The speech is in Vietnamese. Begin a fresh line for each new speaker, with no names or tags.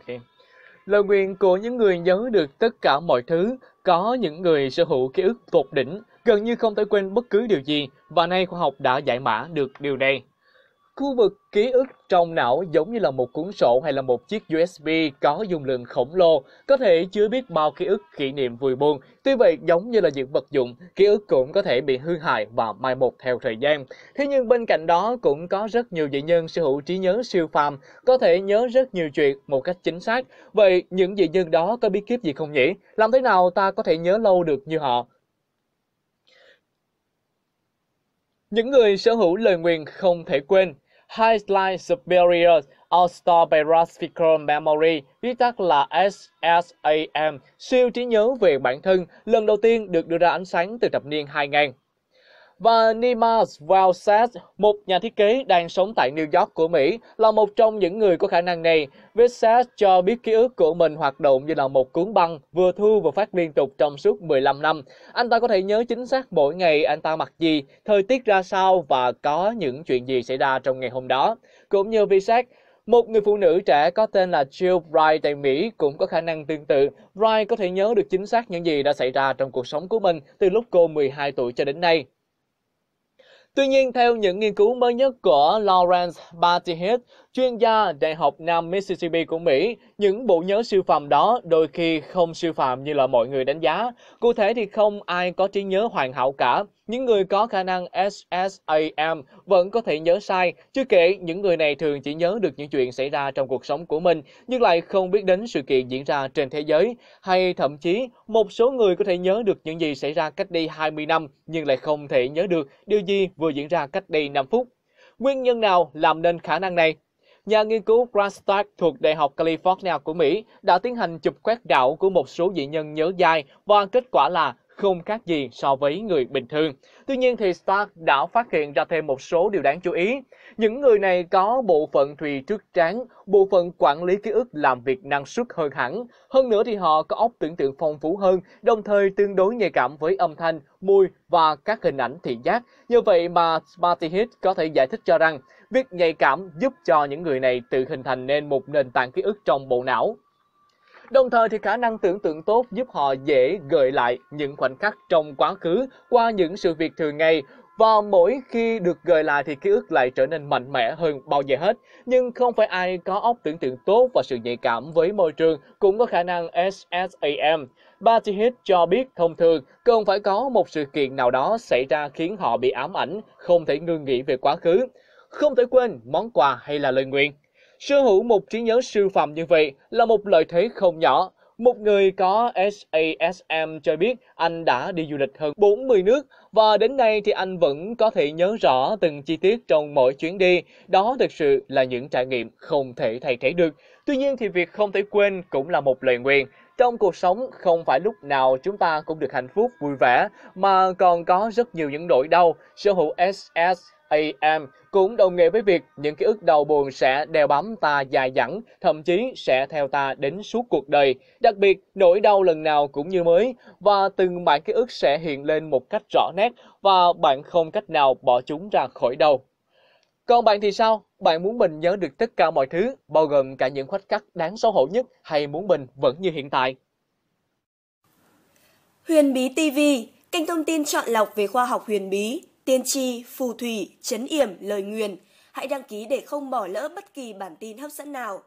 Okay. Là quyền của những người nhớ được tất cả mọi thứ, có những người sở hữu ký ức tột đỉnh, gần như không thể quên bất cứ điều gì, và nay khoa học đã giải mã được điều này. Khu vực ký ức trong não giống như là một cuốn sổ hay là một chiếc USB có dung lượng khổng lồ, có thể chứa biết bao ký ức kỷ niệm vui buồn. Tuy vậy, giống như là những vật dụng, ký ức cũng có thể bị hư hại và mai một theo thời gian. Thế nhưng bên cạnh đó cũng có rất nhiều dị nhân sở hữu trí nhớ siêu phàm, có thể nhớ rất nhiều chuyện một cách chính xác. Vậy những dị nhân đó có bí kíp gì không nhỉ? Làm thế nào ta có thể nhớ lâu được như họ? Những người sở hữu lời nguyền không thể quên Highline Superior All-Star Biographical Memory, viết tắt là SSAM, siêu trí nhớ về bản thân, lần đầu tiên được đưa ra ánh sáng từ thập niên 2000. Và Nima Valsas, một nhà thiết kế đang sống tại New York của Mỹ, là một trong những người có khả năng này. Vesas cho biết ký ức của mình hoạt động như là một cuốn băng, vừa thu vừa phát liên tục trong suốt 15 năm. Anh ta có thể nhớ chính xác mỗi ngày anh ta mặc gì, thời tiết ra sao và có những chuyện gì xảy ra trong ngày hôm đó. Cũng như Vesas, một người phụ nữ trẻ có tên là Jill Wright tại Mỹ cũng có khả năng tương tự. Wright có thể nhớ được chính xác những gì đã xảy ra trong cuộc sống của mình từ lúc cô 12 tuổi cho đến nay. Tuy nhiên, theo những nghiên cứu mới nhất của Lawrence Bartihit, chuyên gia Đại học Nam Mississippi của Mỹ, những bộ nhớ siêu phàm đó đôi khi không siêu phàm như là mọi người đánh giá. Cụ thể thì không ai có trí nhớ hoàn hảo cả, những người có khả năng SSAM vẫn có thể nhớ sai, chưa kể những người này thường chỉ nhớ được những chuyện xảy ra trong cuộc sống của mình, nhưng lại không biết đến sự kiện diễn ra trên thế giới. Hay thậm chí, một số người có thể nhớ được những gì xảy ra cách đây 20 năm, nhưng lại không thể nhớ được điều gì vừa diễn ra cách đây 5 phút. Nguyên nhân nào làm nên khả năng này? nhà nghiên cứu Grant Stark thuộc Đại học California của Mỹ đã tiến hành chụp quét đạo của một số dị nhân nhớ dài và kết quả là không khác gì so với người bình thường. Tuy nhiên thì Stark đã phát hiện ra thêm một số điều đáng chú ý. Những người này có bộ phận thùy trước trán, bộ phận quản lý ký ức làm việc năng suất hơn hẳn. Hơn nữa thì họ có óc tưởng tượng phong phú hơn, đồng thời tương đối nhạy cảm với âm thanh, mùi và các hình ảnh thị giác. Như vậy mà Smarty Hit có thể giải thích cho rằng việc nhạy cảm giúp cho những người này tự hình thành nên một nền tảng ký ức trong bộ não Đồng thời thì khả năng tưởng tượng tốt giúp họ dễ gợi lại những khoảnh khắc trong quá khứ qua những sự việc thường ngày và mỗi khi được gợi lại thì ký ức lại trở nên mạnh mẽ hơn bao giờ hết. Nhưng không phải ai có óc tưởng tượng tốt và sự nhạy cảm với môi trường cũng có khả năng SSAM. Patty Hit cho biết thông thường cần phải có một sự kiện nào đó xảy ra khiến họ bị ám ảnh, không thể ngưng nghĩ về quá khứ. Không thể quên món quà hay là lời nguyện. Sở hữu một trí nhớ siêu phàm như vậy là một lợi thế không nhỏ. Một người có SASM cho biết anh đã đi du lịch hơn 40 nước và đến nay thì anh vẫn có thể nhớ rõ từng chi tiết trong mỗi chuyến đi. Đó thực sự là những trải nghiệm không thể thay thế được. Tuy nhiên thì việc không thể quên cũng là một lời nguyện trong cuộc sống không phải lúc nào chúng ta cũng được hạnh phúc vui vẻ mà còn có rất nhiều những nỗi đau. Sở hữu SSAM cũng đồng nghĩa với việc những ký ức đau buồn sẽ đeo bám ta dài dẳng, thậm chí sẽ theo ta đến suốt cuộc đời. Đặc biệt, nỗi đau lần nào cũng như mới và từng bản ký ức sẽ hiện lên một cách rõ nét và bạn không cách nào bỏ chúng ra khỏi đầu. Còn bạn thì sao? Bạn muốn mình nhớ được tất cả mọi thứ, bao gồm cả những khoảnh khắc đáng xấu hổ nhất hay muốn mình vẫn như hiện tại? Huyền Bí TV, kênh thông tin chọn lọc về khoa học huyền bí, tiên tri, phù thủy, chấn yểm, lời nguyền. Hãy đăng ký để không bỏ lỡ bất kỳ bản tin hấp dẫn nào.